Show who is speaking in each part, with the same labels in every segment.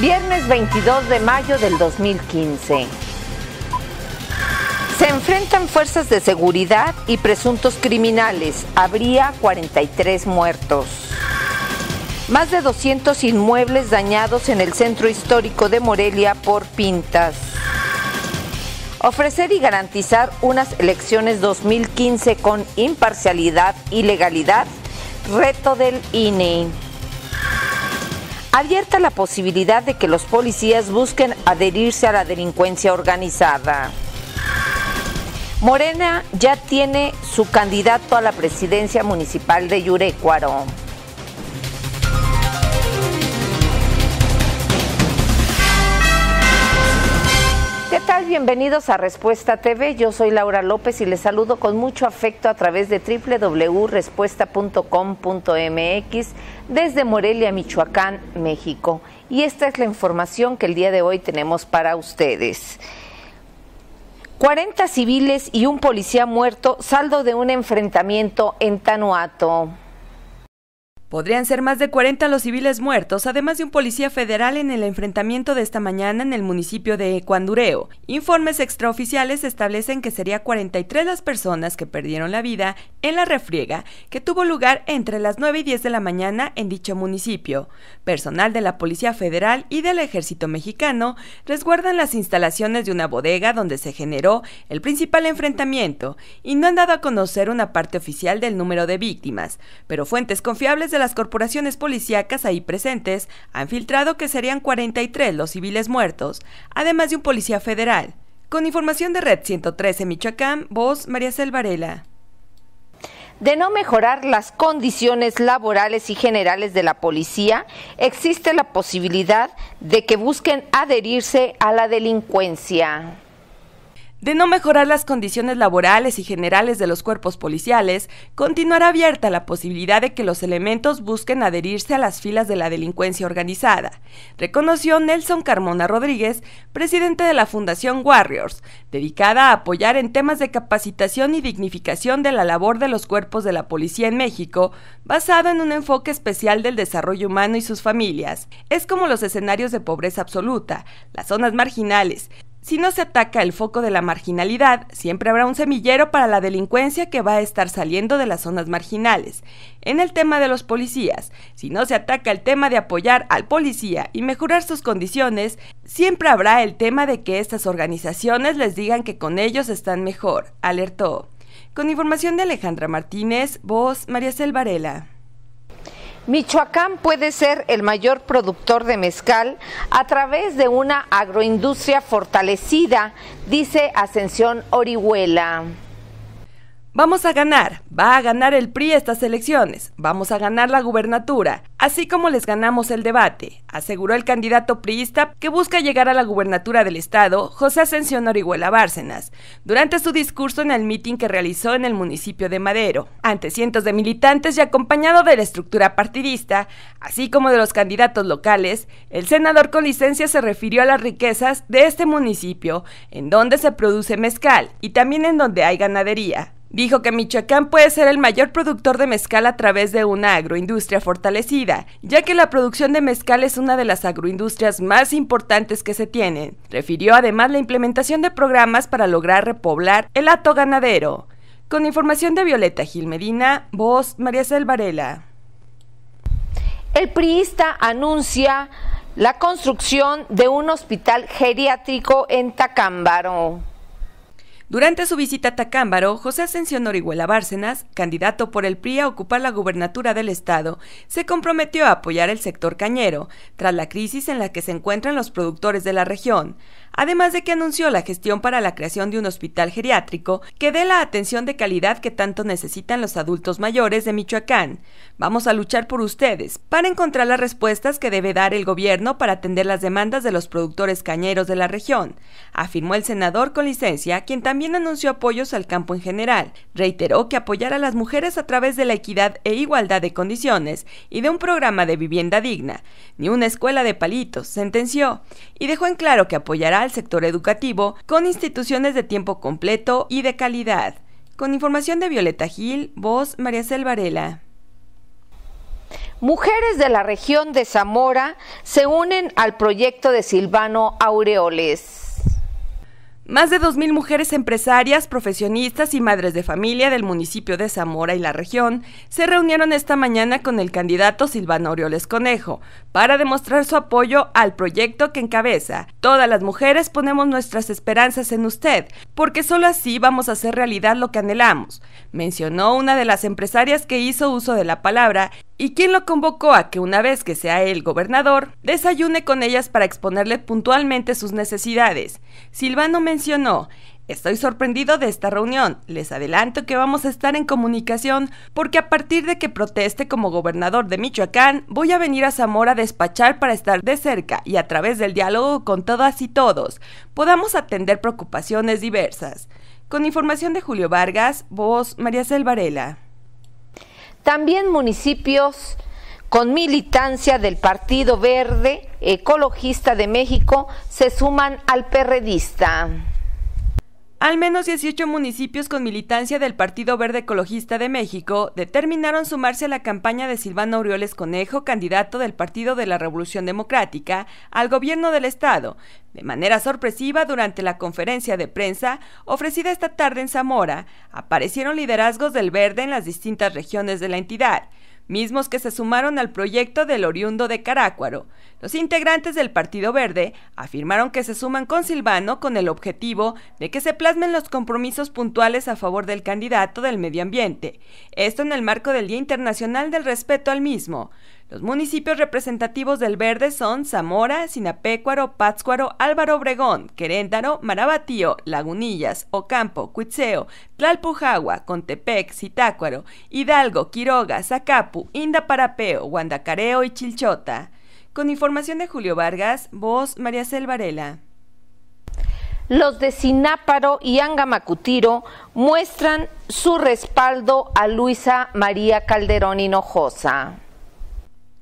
Speaker 1: viernes 22 de mayo del 2015. Se enfrentan fuerzas de seguridad y presuntos criminales. Habría 43 muertos. Más de 200 inmuebles dañados en el centro histórico de Morelia por pintas. Ofrecer y garantizar unas elecciones 2015 con imparcialidad y legalidad. Reto del INE abierta la posibilidad de que los policías busquen adherirse a la delincuencia organizada. Morena ya tiene su candidato a la presidencia municipal de Yurecuaro. Bienvenidos a Respuesta TV. Yo soy Laura López y les saludo con mucho afecto a través de www.respuesta.com.mx desde Morelia, Michoacán, México. Y esta es la información que el día de hoy tenemos para ustedes. 40 civiles y un policía muerto, saldo de un enfrentamiento en Tanuato.
Speaker 2: Podrían ser más de 40 los civiles muertos, además de un policía federal en el enfrentamiento de esta mañana en el municipio de Cuandureo. Informes extraoficiales establecen que sería 43 las personas que perdieron la vida en la refriega que tuvo lugar entre las 9 y 10 de la mañana en dicho municipio. Personal de la Policía Federal y del Ejército Mexicano resguardan las instalaciones de una bodega donde se generó el principal enfrentamiento y no han dado a conocer una parte oficial del número de víctimas, pero fuentes confiables de las corporaciones policíacas ahí presentes han filtrado que serían 43 los civiles muertos, además de un policía federal. Con información de Red 113 Michoacán, voz María Selvarela.
Speaker 1: de no mejorar las condiciones laborales y generales de la policía, existe la posibilidad de que busquen adherirse a la delincuencia. De no
Speaker 2: mejorar las condiciones laborales y generales de los cuerpos policiales, continuará abierta la posibilidad de que los elementos busquen adherirse a las filas de la delincuencia organizada, reconoció Nelson Carmona Rodríguez, presidente de la Fundación Warriors, dedicada a apoyar en temas de capacitación y dignificación de la labor de los cuerpos de la policía en México, basado en un enfoque especial del desarrollo humano y sus familias. Es como los escenarios de pobreza absoluta, las zonas marginales, si no se ataca el foco de la marginalidad, siempre habrá un semillero para la delincuencia que va a estar saliendo de las zonas marginales. En el tema de los policías, si no se ataca el tema de apoyar al policía y mejorar sus condiciones, siempre habrá el tema de que estas organizaciones les digan que con ellos están mejor, alertó. Con información de Alejandra Martínez, voz María
Speaker 1: Michoacán puede ser el mayor productor de mezcal a través de una agroindustria fortalecida, dice Ascensión Orihuela. Vamos a ganar, va a ganar el PRI estas
Speaker 2: elecciones, vamos a ganar la gubernatura, así como les ganamos el debate, aseguró el candidato priista que busca llegar a la gubernatura del estado, José Ascensión Orihuela Bárcenas, durante su discurso en el mitin que realizó en el municipio de Madero, ante cientos de militantes y acompañado de la estructura partidista, así como de los candidatos locales, el senador con licencia se refirió a las riquezas de este municipio, en donde se produce mezcal y también en donde hay ganadería. Dijo que Michoacán puede ser el mayor productor de mezcal a través de una agroindustria fortalecida, ya que la producción de mezcal es una de las agroindustrias más importantes que se tienen. Refirió además la implementación de programas para lograr repoblar el hato ganadero. Con información de Violeta Gil Medina, voz María
Speaker 1: Selvarela. El priista anuncia la construcción de un hospital geriátrico en Tacámbaro.
Speaker 2: Durante su visita a Tacámbaro, José Ascensión Orihuela Bárcenas, candidato por el PRI a ocupar la gubernatura del Estado, se comprometió a apoyar el sector cañero, tras la crisis en la que se encuentran los productores de la región, además de que anunció la gestión para la creación de un hospital geriátrico que dé la atención de calidad que tanto necesitan los adultos mayores de Michoacán. Vamos a luchar por ustedes, para encontrar las respuestas que debe dar el gobierno para atender las demandas de los productores cañeros de la región, afirmó el senador con licencia, quien también también anunció apoyos al campo en general. Reiteró que apoyará a las mujeres a través de la equidad e igualdad de condiciones y de un programa de vivienda digna, ni una escuela de palitos, sentenció, y dejó en claro que apoyará al sector educativo con instituciones de tiempo completo y de calidad. Con información de Violeta Gil, voz María Selvarela.
Speaker 1: Mujeres de la región de Zamora se unen al proyecto de Silvano Aureoles. Más de 2.000 mujeres
Speaker 2: empresarias, profesionistas y madres de familia del municipio de Zamora y la región se reunieron esta mañana con el candidato Silvano Orioles Conejo para demostrar su apoyo al proyecto que encabeza. Todas las mujeres ponemos nuestras esperanzas en usted, porque solo así vamos a hacer realidad lo que anhelamos, mencionó una de las empresarias que hizo uso de la palabra ¿Y quién lo convocó a que una vez que sea el gobernador, desayune con ellas para exponerle puntualmente sus necesidades? Silvano mencionó, Estoy sorprendido de esta reunión. Les adelanto que vamos a estar en comunicación porque a partir de que proteste como gobernador de Michoacán, voy a venir a Zamora a despachar para estar de cerca y a través del diálogo con todas y todos podamos atender preocupaciones diversas.
Speaker 1: Con información de Julio Vargas, voz María Selvarela. También municipios con militancia del Partido Verde Ecologista de México se suman al perredista. Al
Speaker 2: menos 18 municipios con militancia del Partido Verde Ecologista de México determinaron sumarse a la campaña de Silvano Aureoles Conejo, candidato del Partido de la Revolución Democrática, al gobierno del Estado, de manera sorpresiva, durante la conferencia de prensa ofrecida esta tarde en Zamora, aparecieron liderazgos del verde en las distintas regiones de la entidad mismos que se sumaron al proyecto del oriundo de Carácuaro. Los integrantes del Partido Verde afirmaron que se suman con Silvano con el objetivo de que se plasmen los compromisos puntuales a favor del candidato del medio ambiente, esto en el marco del Día Internacional del Respeto al mismo. Los municipios representativos del verde son Zamora, Sinapecuaro, Pátzcuaro, Álvaro Obregón, Queréntaro, Marabatío, Lagunillas, Ocampo, Cuitzeo, Tlalpujagua, Contepec, Zitácuaro, Hidalgo, Quiroga, Zacapu, Indaparapeo, Guandacareo y Chilchota. Con información de Julio Vargas, voz María Selvarela.
Speaker 1: Los de Sináparo y Angamacutiro muestran su respaldo a Luisa María Calderón Hinojosa.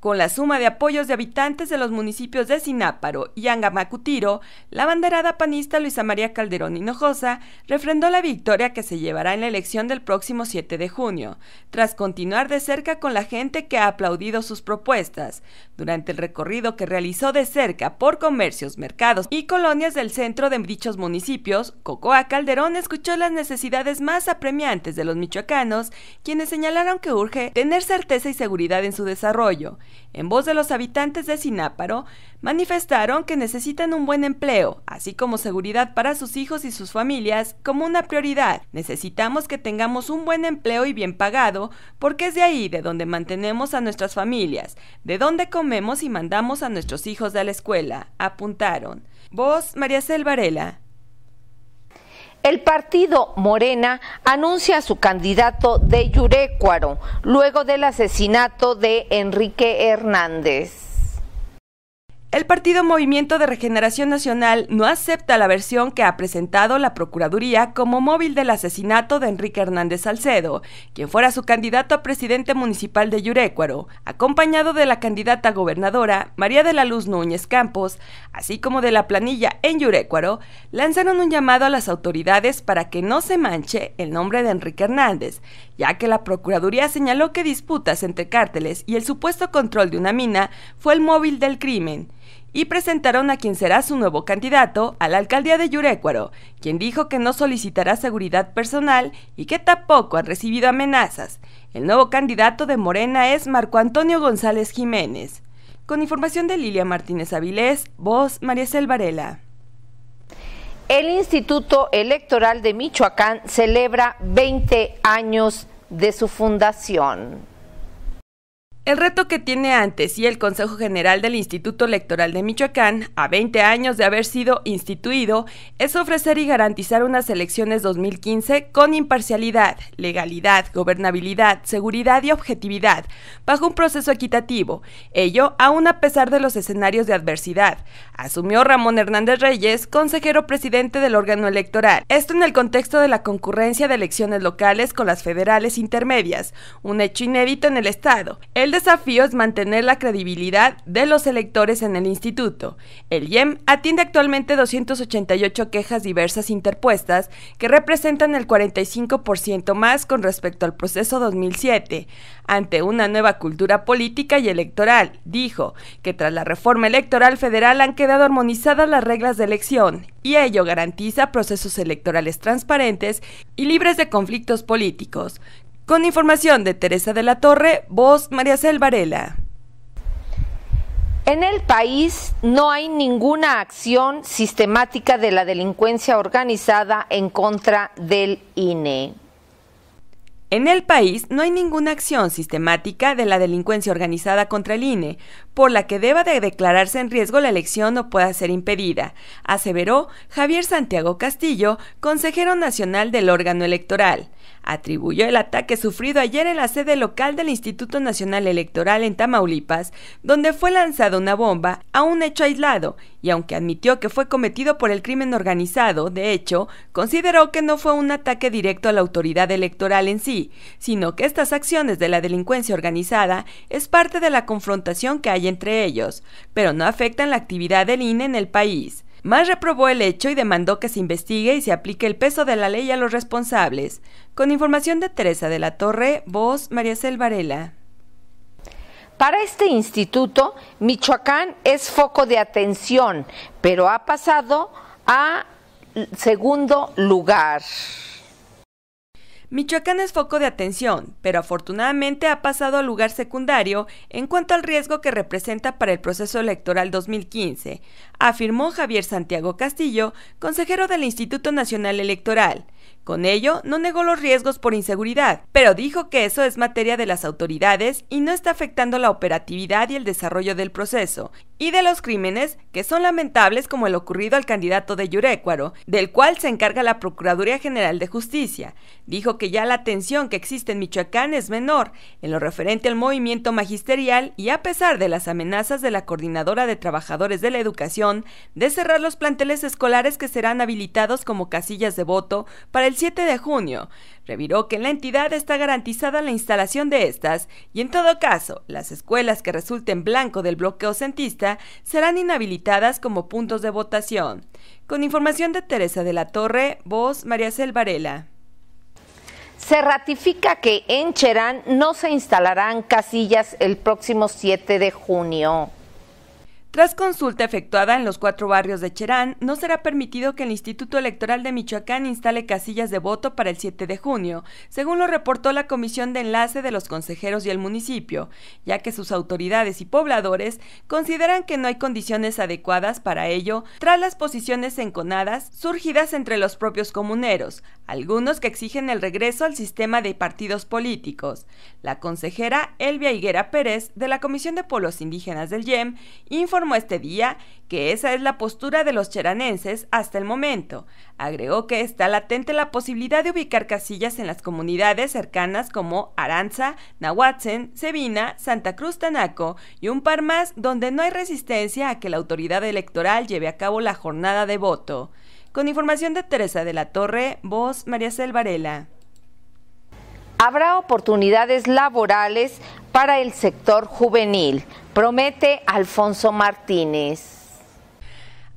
Speaker 2: Con la suma de apoyos de habitantes de los municipios de Sináparo y Angamacutiro, la banderada panista Luisa María Calderón Hinojosa refrendó la victoria que se llevará en la elección del próximo 7 de junio, tras continuar de cerca con la gente que ha aplaudido sus propuestas. Durante el recorrido que realizó de cerca por comercios, mercados y colonias del centro de dichos municipios, Cocoa Calderón escuchó las necesidades más apremiantes de los michoacanos, quienes señalaron que urge tener certeza y seguridad en su desarrollo en voz de los habitantes de Sináparo, manifestaron que necesitan un buen empleo, así como seguridad para sus hijos y sus familias como una prioridad. Necesitamos que tengamos un buen empleo y bien pagado, porque es de ahí de donde mantenemos a nuestras familias, de donde comemos y mandamos a nuestros hijos de la escuela, apuntaron. Voz María Selvarela.
Speaker 1: El partido Morena anuncia a su candidato de Yurecuaro luego del asesinato de Enrique Hernández. El partido
Speaker 2: Movimiento de Regeneración Nacional no acepta la versión que ha presentado la Procuraduría como móvil del asesinato de Enrique Hernández Salcedo, quien fuera su candidato a presidente municipal de Yurecuaro, acompañado de la candidata gobernadora María de la Luz Núñez Campos, así como de la planilla en Yurecuaro, lanzaron un llamado a las autoridades para que no se manche el nombre de Enrique Hernández, ya que la Procuraduría señaló que disputas entre cárteles y el supuesto control de una mina fue el móvil del crimen y presentaron a quien será su nuevo candidato a la alcaldía de Yurecuaro, quien dijo que no solicitará seguridad personal y que tampoco ha recibido amenazas. El nuevo candidato de Morena es Marco Antonio González Jiménez. Con información de Lilia Martínez Avilés,
Speaker 1: voz María Varela. El Instituto Electoral de Michoacán celebra 20 años de su fundación.
Speaker 2: El reto que tiene antes y el Consejo General del Instituto Electoral de Michoacán, a 20 años de haber sido instituido, es ofrecer y garantizar unas elecciones 2015 con imparcialidad, legalidad, gobernabilidad, seguridad y objetividad, bajo un proceso equitativo, ello aún a pesar de los escenarios de adversidad, asumió Ramón Hernández Reyes, consejero presidente del órgano electoral. Esto en el contexto de la concurrencia de elecciones locales con las federales intermedias, un hecho inédito en el Estado. El desafío es mantener la credibilidad de los electores en el instituto. El IEM atiende actualmente 288 quejas diversas interpuestas que representan el 45% más con respecto al proceso 2007, ante una nueva cultura política y electoral. Dijo que tras la reforma electoral federal han quedado armonizadas las reglas de elección y ello garantiza procesos electorales transparentes y libres de conflictos políticos. Con información de Teresa de la Torre, voz María Cel
Speaker 1: En el país no hay ninguna acción sistemática de la delincuencia organizada en contra del INE.
Speaker 2: En el país no hay ninguna acción sistemática de la delincuencia organizada contra el INE, por la que deba de declararse en riesgo la elección o pueda ser impedida, aseveró Javier Santiago Castillo, consejero nacional del órgano electoral atribuyó el ataque sufrido ayer en la sede local del Instituto Nacional Electoral en Tamaulipas, donde fue lanzada una bomba, a un hecho aislado, y aunque admitió que fue cometido por el crimen organizado, de hecho, consideró que no fue un ataque directo a la autoridad electoral en sí, sino que estas acciones de la delincuencia organizada es parte de la confrontación que hay entre ellos, pero no afectan la actividad del INE en el país. Más reprobó el hecho y demandó que se investigue y se aplique el peso de la ley a los responsables. Con información de Teresa de la Torre, voz María Selvarela.
Speaker 1: Para este instituto, Michoacán es foco de atención, pero ha pasado a segundo lugar.
Speaker 2: Michoacán es foco de atención, pero afortunadamente ha pasado a lugar secundario en cuanto al riesgo que representa para el proceso electoral 2015, afirmó Javier Santiago Castillo, consejero del Instituto Nacional Electoral. Con ello, no negó los riesgos por inseguridad, pero dijo que eso es materia de las autoridades y no está afectando la operatividad y el desarrollo del proceso, y de los crímenes que son lamentables como el ocurrido al candidato de Yurecuaro, del cual se encarga la Procuraduría General de Justicia. Dijo que ya la tensión que existe en Michoacán es menor en lo referente al movimiento magisterial y a pesar de las amenazas de la Coordinadora de Trabajadores de la Educación de cerrar los planteles escolares que serán habilitados como casillas de voto para el 7 de junio reviró que en la entidad está garantizada la instalación de estas y en todo caso, las escuelas que resulten blanco del bloqueo centista serán inhabilitadas como puntos de votación. Con información de Teresa de la Torre, voz María Selvarela.
Speaker 1: Se ratifica que en Cherán no se instalarán casillas el próximo 7 de junio. Tras consulta efectuada
Speaker 2: en los cuatro barrios de Cherán, no será permitido que el Instituto Electoral de Michoacán instale casillas de voto para el 7 de junio, según lo reportó la Comisión de Enlace de los Consejeros y el municipio, ya que sus autoridades y pobladores consideran que no hay condiciones adecuadas para ello tras las posiciones enconadas surgidas entre los propios comuneros, algunos que exigen el regreso al sistema de partidos políticos. La consejera Elvia Higuera Pérez, de la Comisión de Pueblos Indígenas del YEM, informó informó este día que esa es la postura de los cheranenses hasta el momento. Agregó que está latente la posibilidad de ubicar casillas en las comunidades cercanas como Aranza, Nahuatzen, Sevina, Santa Cruz Tanaco y un par más donde no hay resistencia a que la autoridad electoral lleve a cabo la jornada de voto. Con información de Teresa de la Torre, voz María Selvarela
Speaker 1: habrá oportunidades laborales para el sector juvenil, promete Alfonso Martínez.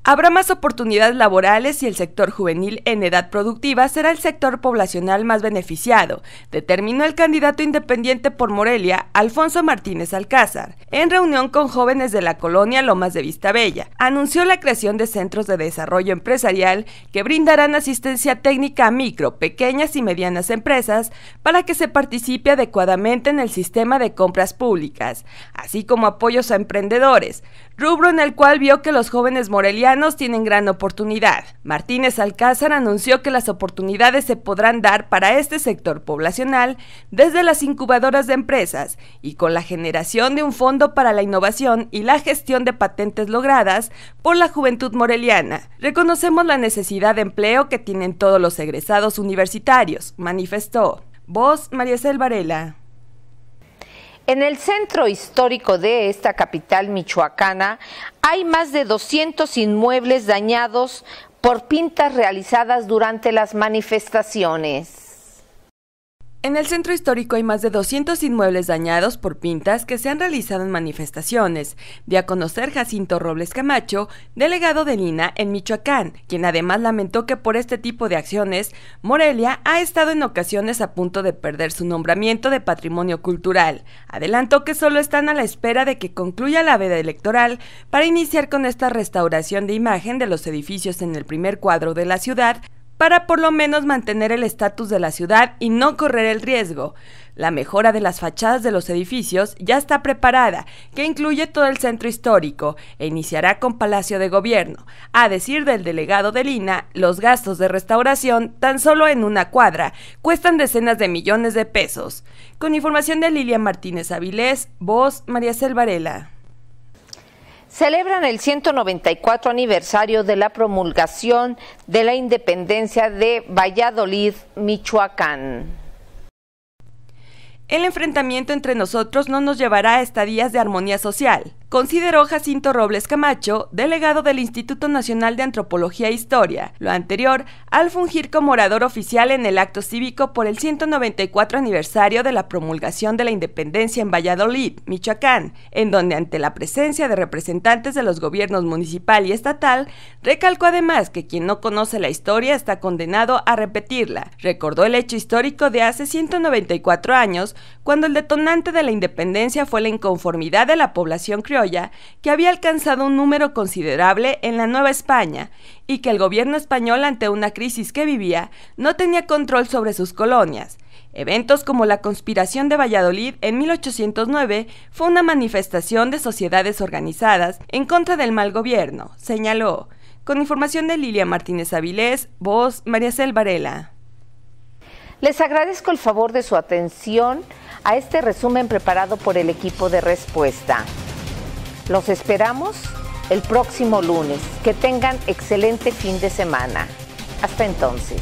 Speaker 2: Habrá más oportunidades laborales y el sector juvenil
Speaker 1: en edad productiva será el
Speaker 2: sector poblacional más beneficiado, determinó el candidato independiente por Morelia, Alfonso Martínez Alcázar, en reunión con jóvenes de la colonia Lomas de Bella. Anunció la creación de centros de desarrollo empresarial que brindarán asistencia técnica a micro, pequeñas y medianas empresas para que se participe adecuadamente en el sistema de compras públicas, así como apoyos a emprendedores rubro en el cual vio que los jóvenes morelianos tienen gran oportunidad. Martínez Alcázar anunció que las oportunidades se podrán dar para este sector poblacional desde las incubadoras de empresas y con la generación de un fondo para la innovación y la gestión de patentes logradas por la juventud moreliana. Reconocemos la necesidad de empleo que tienen todos los egresados
Speaker 1: universitarios, manifestó. Voz María Varela. En el centro histórico de esta capital michoacana hay más de 200 inmuebles dañados por pintas realizadas durante las manifestaciones.
Speaker 2: En el centro histórico hay más de 200 inmuebles dañados por pintas que se han realizado en manifestaciones, de a conocer Jacinto Robles Camacho, delegado de Lina en Michoacán, quien además lamentó que por este tipo de acciones, Morelia ha estado en ocasiones a punto de perder su nombramiento de patrimonio cultural. Adelantó que solo están a la espera de que concluya la veda electoral para iniciar con esta restauración de imagen de los edificios en el primer cuadro de la ciudad para por lo menos mantener el estatus de la ciudad y no correr el riesgo. La mejora de las fachadas de los edificios ya está preparada, que incluye todo el centro histórico, e iniciará con Palacio de Gobierno. A decir del delegado de Lina, los gastos de restauración, tan solo en una cuadra, cuestan decenas de millones de pesos. Con información de Lilian Martínez Avilés,
Speaker 1: voz María Selvarela celebran el 194 aniversario de la promulgación de la independencia de Valladolid, Michoacán.
Speaker 2: El enfrentamiento entre nosotros no nos llevará a estadías de armonía social, consideró Jacinto Robles Camacho, delegado del Instituto Nacional de Antropología e Historia, lo anterior al fungir como orador oficial en el acto cívico por el 194 aniversario de la promulgación de la independencia en Valladolid, Michoacán, en donde ante la presencia de representantes de los gobiernos municipal y estatal, recalcó además que quien no conoce la historia está condenado a repetirla. Recordó el hecho histórico de hace 194 años, cuando el detonante de la independencia fue la inconformidad de la población criolla que había alcanzado un número considerable en la Nueva España y que el gobierno español ante una crisis que vivía no tenía control sobre sus colonias. Eventos como la conspiración de Valladolid en 1809 fue una manifestación de sociedades organizadas en contra del mal gobierno, señaló, con información de Lilia Martínez Avilés, voz María Cel
Speaker 1: Les agradezco el favor de su atención a este resumen preparado por el equipo de respuesta. Los esperamos el próximo lunes. Que tengan excelente fin de semana. Hasta entonces.